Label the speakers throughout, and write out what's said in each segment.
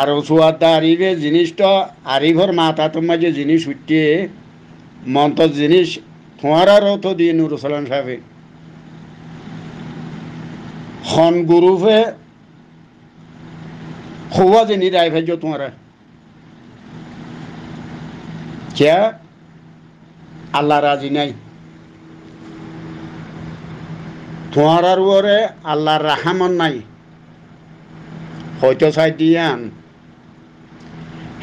Speaker 1: আর অসুয়াতা আরি যে জিনিসটা আরিঘর মাথা তোমার যে জিনিস উঠিয়ে মন্ত জিনিস ফোঁয়ারার অর্থ দিয়ে নুরুসালাম সাহেবে হন গুরুফে হওয়া যে নিরায় ভাইজ তোমারা কে আল্লাহ রাজি নাই তোমার আর ওরে আল্লাহর রাহামন নাই হয়তো চাই দিয়ান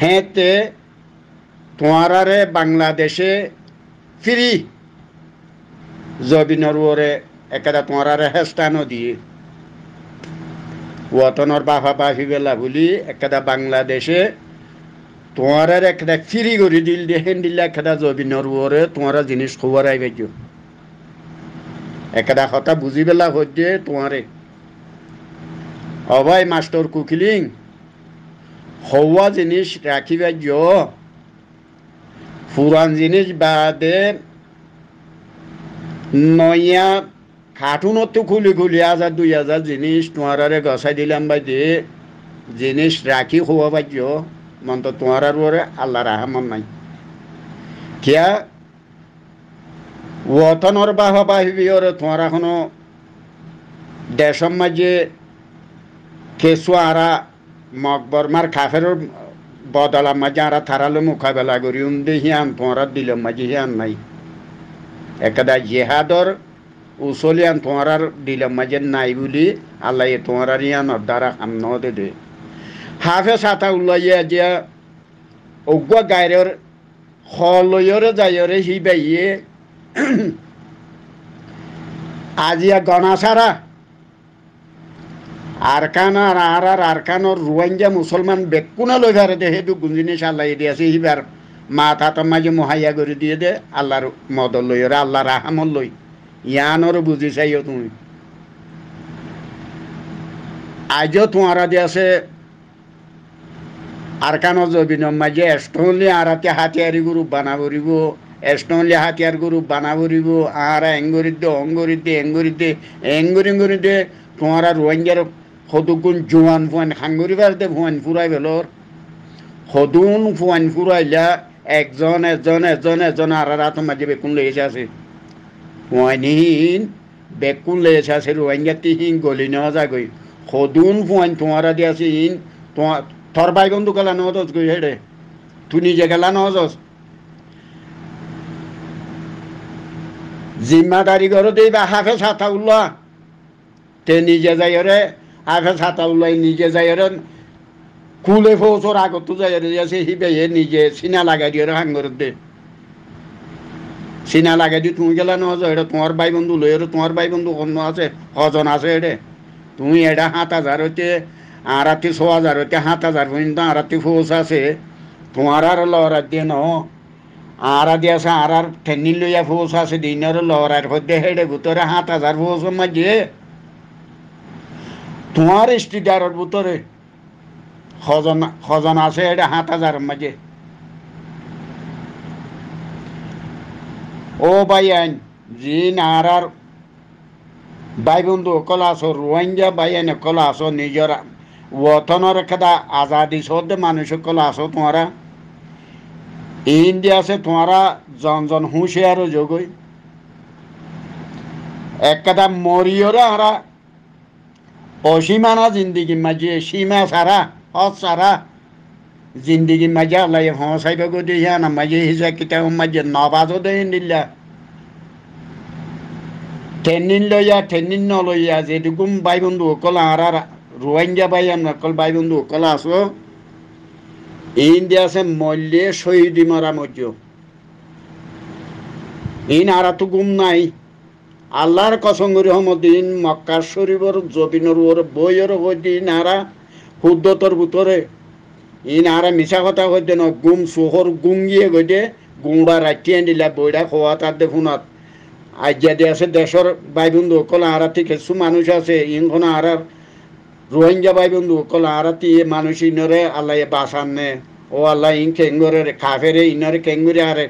Speaker 1: হেঁতে তোঁয়ারারে বাংলাদেশে ফ্রি জবিনর ওরে একেটা তোঁয়ারারে হেস্তানো দিয়ে ওয়াতনের বাফা বাফি বেলা বলি একেটা বাংলাদেশে তোমার একটা ফিরি করে দিল দেখেন দিলে একটা জবিনর ওরে তোমারা জিনিস খবর আই পাইছো একটা কথা বুঝি পেলা হচ্ছে তোমারে অভয় মাস্টর কুকিলিং হওয়া জিনিস রাখিবার য পুরান জিনিস বাদে নয়া খাটুনত তো খুলি খুলি হাজার দুই হাজার জিনিস তোমারারে গছাই দিলাম বাই যে জিনিস রাখি হওয়া বাজ্য মন তো তোমার আর আল্লাহ রাহমান নাই কিয়া ওতনর বাহ বাহিবি ওরে তোমার এখনো দেশম মাঝে কেঁচুয়া মকবরমার কাফের বদলা মাঝে আরা থারালো মোকাবেলা করি উন্দে হিয়ান পোঁরা দিল মাঝে হিয়ান নাই একদা জেহাদর উসলিয়ান তোমার দিল মাঝে নাই বলি আল্লাহ তোমার ইয়ান দ্বারা সামন দে দে হাফে সাথা উল্লাইয়া যে অজ্ঞ গায়ের হলয়রে যায়রে সি বাইয়ে আজিয়া গণা সারা আরকান আর আর আর আরকানর রুয়াঞ্জা মুসলমান বেকুনা লই ভারে দে হেতু গুঞ্জিনে আল্লাহ দিয়ে আছে হিবার মাথা মাঝে মহাইয়া করে দিয়ে দে আল্লাহর মদল লই ওরা আল্লাহর আহামল লই ইয়ানর বুঝি চাইও তুমি আজও তোমারা দিয়ে আছে আরকানর জবিন মাঝে এষ্টনলি আরাতে হাতিয়ারি গুরু বানাবরিব করিব হাতিয়ার গুরু বানা করিব আর এঙ্গরিদ্দে অঙ্গরিদ্দে এঙ্গরিদ্দে এঙ্গরিঙ্গরিদ্দে তোমারা রোহিঙ্গার সদুগুণ জোৱান ফুৱান সাঙুৰি ফালতে ফুৱান ফুৰাই পেলৰ সদুন ফুৱান ফুৰাইলা একজন এজন এজন এজন আৰু ৰাত মাতি বেকুন লৈ আছে ফুৱাইনহীন বেকুন লৈ আছে ৰোহিংগাতি সিং গলি নজাগৈ সদুন ফুৱান তোমাৰ দি আছে হিন থৰ গেলা নজ নহজ গৈ হেৰে তুনি জেগেলা নহজ জিম্মাদারি করতেই বা হাফে সাথা উল্লা তে নিজে যাই आखा छाता उलाई निजे जाएर कुले फो सो रागो तु जैसे ही बे ये निजे सीना लगा दिए रहा हंगर सीना लगा दिए तुम जला नो जो एड़ा तुम्हार भाई बंदू ले रहे तुम्हार भाई बंदू कौन ना से हो ना से एड़े तुम ही एड़ा हाथ आजार होते आराती सो आजार होते हाथ आजार वो इंदा आराती फो से तुम्हारा रल और अध्ययन लो या फो सा से তোমার স্টিডারের ভিতরে সজন খজানা আছে এটা সাত হাজার মাঝে ও বাই আইন জি আর আর ভাই বন্ধু অকল আছো রোহিঙ্গা বাই আইন অকল আছো নিজের ওতনের খেদা আজাদি সদ মানুষ অকল আছো তোমারা ইন্ডিয়া আছে তোমারা জনজন হুঁশিয়ারও যোগই একটা মরিয়রা হারা অসীমা না জিন্দিগি মাঝে সীমা সারা হজ সারা জিন্দিগি মাঝে আল্লাহ হস আইব গদি না মাঝে হিজা কিতাব মাঝে নবাজও দেই নিল্লা ট্রেনিন লইয়া ট্রেনিন ন লইয়া যেটুকুম বাই বন্ধু অকল আর রোহিঙ্গা বাই আমরা অকল বাই বন্ধু অকল আসো ইন্ডিয়া আছে মল্যে শহীদ মরা মজ্য ইন আর তো গুম নাই আল্লাহর কসঙ্গরি হমদিন মক্কা শরীফর জবিনর ওর বইয়ের হইদি নারা হুদ্দতর ভুতরে ই নারা মিশা কথা হইতে ন গুম সোহর গুঙ্গিয়ে গইতে গুঁড়া রাখিয়ে দিলা বইরা খোয়া তার দেখুনাত আজ্ঞা দিয়ে আছে দেশের ভাই বন্ধু কল আরা থেকে কিছু মানুষ আছে ইনখন আরার রোহিঙ্গা ভাই বন্ধু কল আরা মানুষ ইনরে আল্লাহ বাসান নে ও আল্লাহ ইন কেঙ্গরের কাফেরে ইনরে কেঙ্গুরে আরে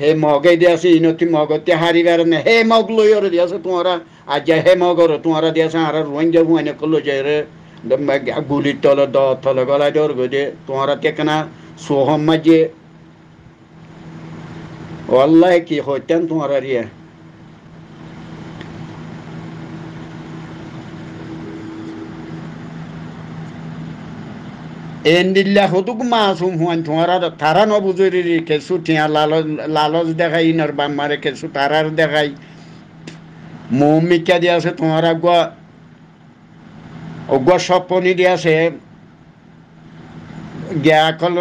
Speaker 1: Hemoga diyorsa inoti moga te hari veren he moglu yor diyorsa tuara acı he moga ro tuara diyorsa ara ruanga bu ne kullu jere dem guli tolo da tolo gala dor gode tuara te kana sohamma je vallahi ki hoten tuara riya এন্দিল্লা হতুক মাসুম হুয়ান তোমারা তারা ন কেসু ঠিয়া লালজ লালজ দেখাই ইনর বাম্মারে কেসু তারার দেখাই মোম মিকা আছে অগুয়া সপনি দিয়ে আছে গিয়াকল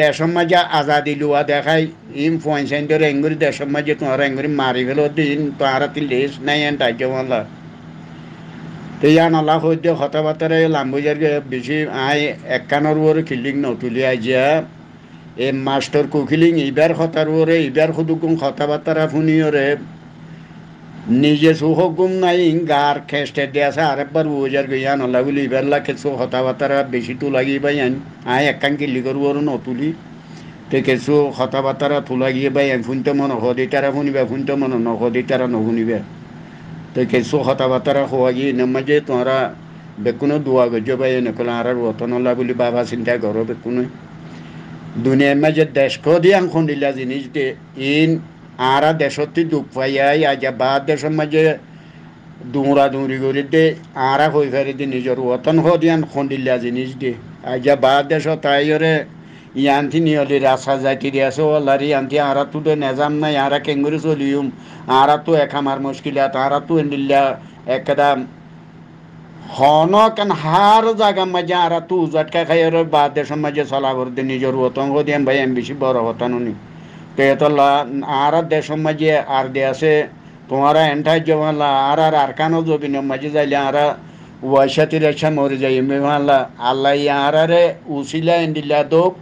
Speaker 1: দেশের মাঝে আজাদি লুয়া দেখাই ইম পয়েন্ট সেন্টার এঙ্গুরি দেশের মাঝে তোমার এঙ্গুরি মারি ফেলো দিন তোমারা তিল নাই এন তাই ইয়া নলা সৈতে হতাবাতারে লাম্বুজারকে বেশি আই একানোর ওর নতুলি নতুলিয়া যা এ মাস্টর কুখিলিং ইবার হতার ওরে ইবার সুদুকুম শুনি ওরে নিজে সুহগুম নাই গার খেস্টে দিয়াছে আরেকবার ওজার গিয়া নলা বলি ইবার লাখে সু হতাবাতারা বেশি তো পাই আইন আই একান কিলি করবো ওর নতুলি তে কেঁচু হতাবাতারা তোলা গিয়ে বাই শুনতে মন হদে তারা শুনিবা শুনতে মন নহদি তারা নশুনিবা te ke so hata batara hoaji ne maje tonra bekuno duwa go joba ye ne kala arar wotono labuli baba sinta goro bekuno দুনিয়ার মাঝে দেশক দিয়াং খুন্দিলা জিনিস দে ইন আরা দেশতে দুঃখ পাইয়াই আজ বা দেশের মাঝে দুঁড়া দুঁড়ি করে দে আরা হয়ে ফেরে দে নিজের ওতন হদিয়ান খুন্দিলা জিনিস দে আজ বা দেশ তাইরে ইয়ান্থি নিয়লি রাসা যাইতে দিয়েছে ওলার আনতি আরা তো নেজাম নাই আরা কেঙ্গুরি চলিউম আরা তো আমার মুশকিলা তারা তো এন্ডিল্লা একদা হন কেন হার জাগা মাঝে আরা তু খাই খাইয়ের বাদ দেশের মাঝে চলাবর দি নিজের অতঙ্গ দিয়ে ভাই আমি বেশি বড় হতান উনি তো এত আর দেশের মাঝে আর দিয়েছে তোমারা এন্ঠাই জমালা আর আর আর কানো জবিনের মাঝে যাইলে আরা ওয়াইশাতির একসা আচ্ছা মরে যাই মেমালা আল্লাহ আর আরে উসিলা এন্ডিলা দোক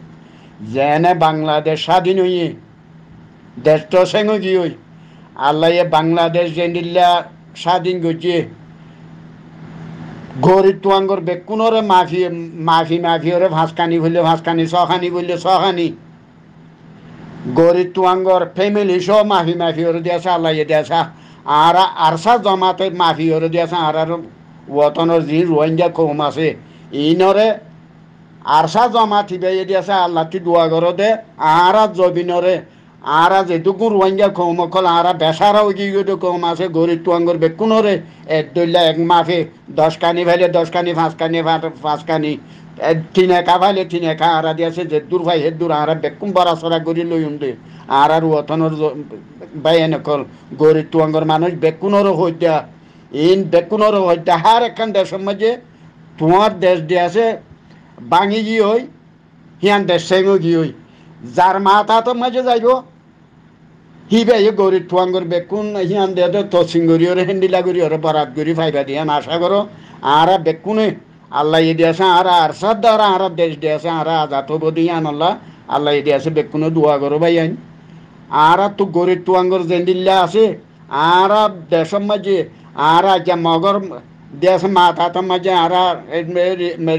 Speaker 1: যেনে বাংলাদেশ স্বাধীন হইয়ে দেশটো সেগি হই আল্লাহ বাংলাদেশ নিল্লা স্বাধীন গজিয়ে গরিব তোয়াঙ্গর বেকুনরে মাফি মাফি মাফি ওরে ভাসকানি বললে ভাসকানি সখানি বললে সখানি গরিব তোয়াঙ্গর ফ্যামিলি সব মাফি মাফি ওরে দিয়েছে আল্লাহ দিয়েছে আর আরসা জমাতে মাফি ওরে দিয়েছে আর আর ওতনের যি রোহিঙ্গা কম আছে ইনরে আরশা জমা থিবে এদি আছে আল্লাহ তি দোয়া দে আহারা জবিনরে আহারা যেটুকু রোহিঙ্গা কম অকল আহারা বেসারা উগি গিয়ে কম আছে গরিব টুয়াঙ্গর বেকুনরে এক দৈল্যা এক মাফে দশ কানি ভাইলে দশ কানি পাঁচ কানি পাঁচ কানি তিন একা ভাইলে তিন একা আহারা দিয়াছে যে দূর ভাই দূর আহারা বেকুম বড়া সরা গরি লই উন্দে আহারা রুয়তনর ভাই এনেকল গরিব টুয়াঙ্গর মানুষ বেকুনর হইতা ইন বেকুনর হইতা হার একখান দেশের মাঝে তোমার দেশ দিয়ে আছে বাঙি গি হই হিয়ান দেশেও গি হই যার মাথা তো মাঝে যাইব হি বেয়ে গরি ঠুয়াং করবে কোন হিয়ান দে তো তসিং করি ওরে হেন্ডিলা করি ওর বরাত করি ফাইবা দিয়ে আশা করো আর বেকুনে আল্লাহ ইদি আছে আর আর সাদ আর আর দেশ দিয়ে আছে আর আজাদ হব দিয়ে আনল্লাহ আল্লাহ ইদি আছে বেকুনে দোয়া করো ভাই আইন আর তো গরি টুয়াঙ্গর জেন্ডিল্লা আছে আর দেশম মাঝে আর আজ্ঞা মগর দেশ মাথা তো মাঝে আরা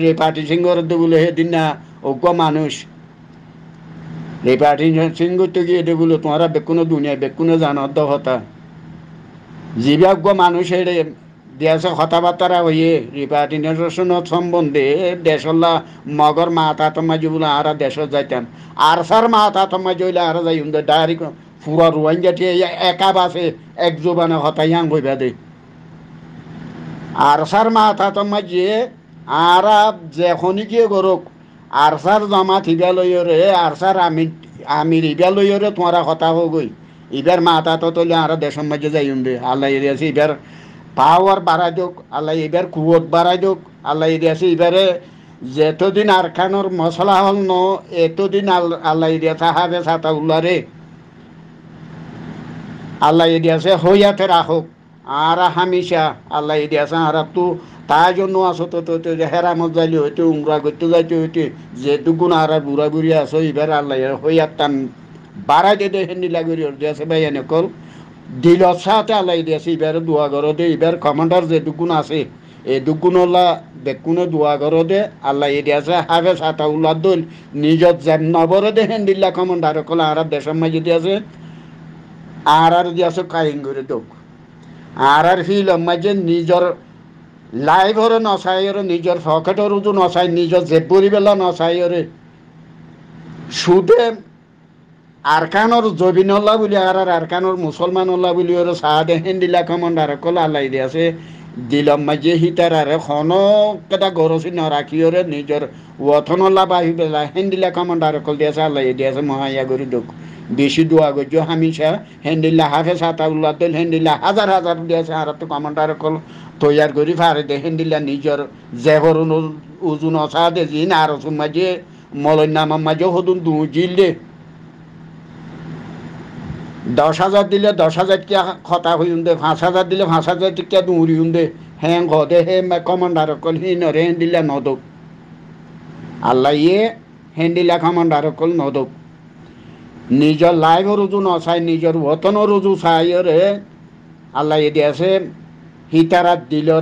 Speaker 1: রেপাটি সিংহর দুগুলো হে দিন না অজ্ঞ মানুষ রেপাটি সিংহ তো গিয়ে দুগুলো তোমরা বেকুনো দুনিয়া বেকুনো জান হতা যিবি অজ্ঞ মানুষ হেড়ে দেশে কথাবার্তা হইয়ে রিপাটি নির্বাচন সম্বন্ধে দেশলা মগর মা মাঝে বলে আর দেশ যাইতাম আর সার মা মাঝে হইলে আর যাই ডাইরেক্ট পুরা রুয়াইন জাতি একা বাসে এক জোবানে হতাই আং বইবা দেয় আরসার মাথা তো মাঝিয়ে আর যেখনি গিয়ে করুক আরসার জমা থিবা লইরে আরসার আমি আমির ইবা লইরে তোমারা কথা হো গই ইবার মাথা তো তোলে আর দেশের মাঝে যাইম বে আল্লাহ এরিয়াছে ইবার পাওয়ার বাড়াই দিওক আল্লাহ এবার কুয়োত বাড়াই দিওক আল্লাহ এরিয়াছে ইবারে যেতদিন আরখানোর মশলা হল ন এতদিন আল্লাহ এরিয়া সাহাবে সাতা উল্লারে আল্লাহ আছে হইয়াতে রাখুক আর হামিশা আল্লাহ এদি আছে আর তু তার জন্য আসো তো তো হেরামত যাইলে হইতে উমরা করতে যাইতে হইতে যেহেতু গুণ আর বুড়া বুড়ি আছো এবার আল্লাহ হইয়ার টান বাড়াই দে দেহেন নীলাগুড়ি অর্ধে আছে ভাই এনেকল দিলত সাথে আল্লাহ এদি আছে এবার দোয়া ঘর দে এবার কমান্ডার যে দুগুণ আছে এই দুগুণলা বেকুনে দোয়া ঘর দে আল্লাহ এদি আছে হাফে সাতা উল্লা দল নিজত যেন নবর দেহেন দিল্লা কমান্ডার কল আর দেশের মাঝে দি আছে আর আর দি আছে কাহিন করে দোক আর আর সি যে নিজৰ লাইভৰে নচাইৰে নিজৰ পকেটৰোতো নচাই নিজৰ জেপুৰি বেলা নচাইৰে সুদে জবিন হ'লা বলি আর আর আরকানোর হ'লা বলি ওর সাহাদে হেন্দিলা কমান্ডার কলা লাই আছে দিলম মাঝে হিতার আরে খন কেটা গরসি নরাখিওরে নিজের ওথন লাভ আহি পেলা হেন্দিলা কামন্ডার কল আছে আল্লাহ দিয়েছে মহাইয়া করি দুঃখ বেশি দোয়া গজ্য হামিশা হেন্দিলা হাফে সাতা উল্লা তেল হেন্দিলা হাজার হাজার দিয়েছে আর তো কামন্ডার কল তৈয়ার করি ফারে দে হেন্দিলা নিজের জেহর ওজন অসা দে জিন আর মাঝে মলন্যামার মাঝে হদুন দু জিল দে দশ হাজার দিলে দশ হাজার টিয়া খতা হয়ে দে পাঁচ হাজার দিলে পাঁচ হাজার টিকা দৌড়ি দে হ্যাঁ ঘদে হে কমান্ডার কল হি নরে হেন দিলে নদক আল্লাহ ইয়ে হেন দিলে কমান্ডার কল নদক নিজৰ লাইভ ৰুজু নিজের নিজৰ রুজু ৰুজু চাইৰে আল্লাহ দি আছে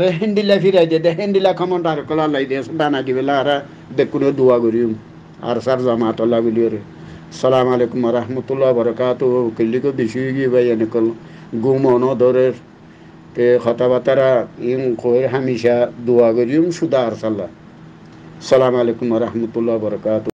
Speaker 1: রে হেন দিলে ফিৰাই দিয়ে দে হেন্দিলা দিলে কমান্ডার কলা আল্লাহ ইয়ে দি আছে দানা দিবে আর দেখুন দোয়া কৰিম আৰু সার জমা তলা বুলি সালাম আলাইকুম রহমতুল্লাহ বরকাত কিল্লিকে বিষয় গিয়ে ভাই এনেকল গুম অনদরের তে কথাবার্তারা ইম খোয়ের হামিশা দোয়া করিম সুদা আর সাল্লাহ সালাম আলাইকুম রহমতুল্লাহ বরকাত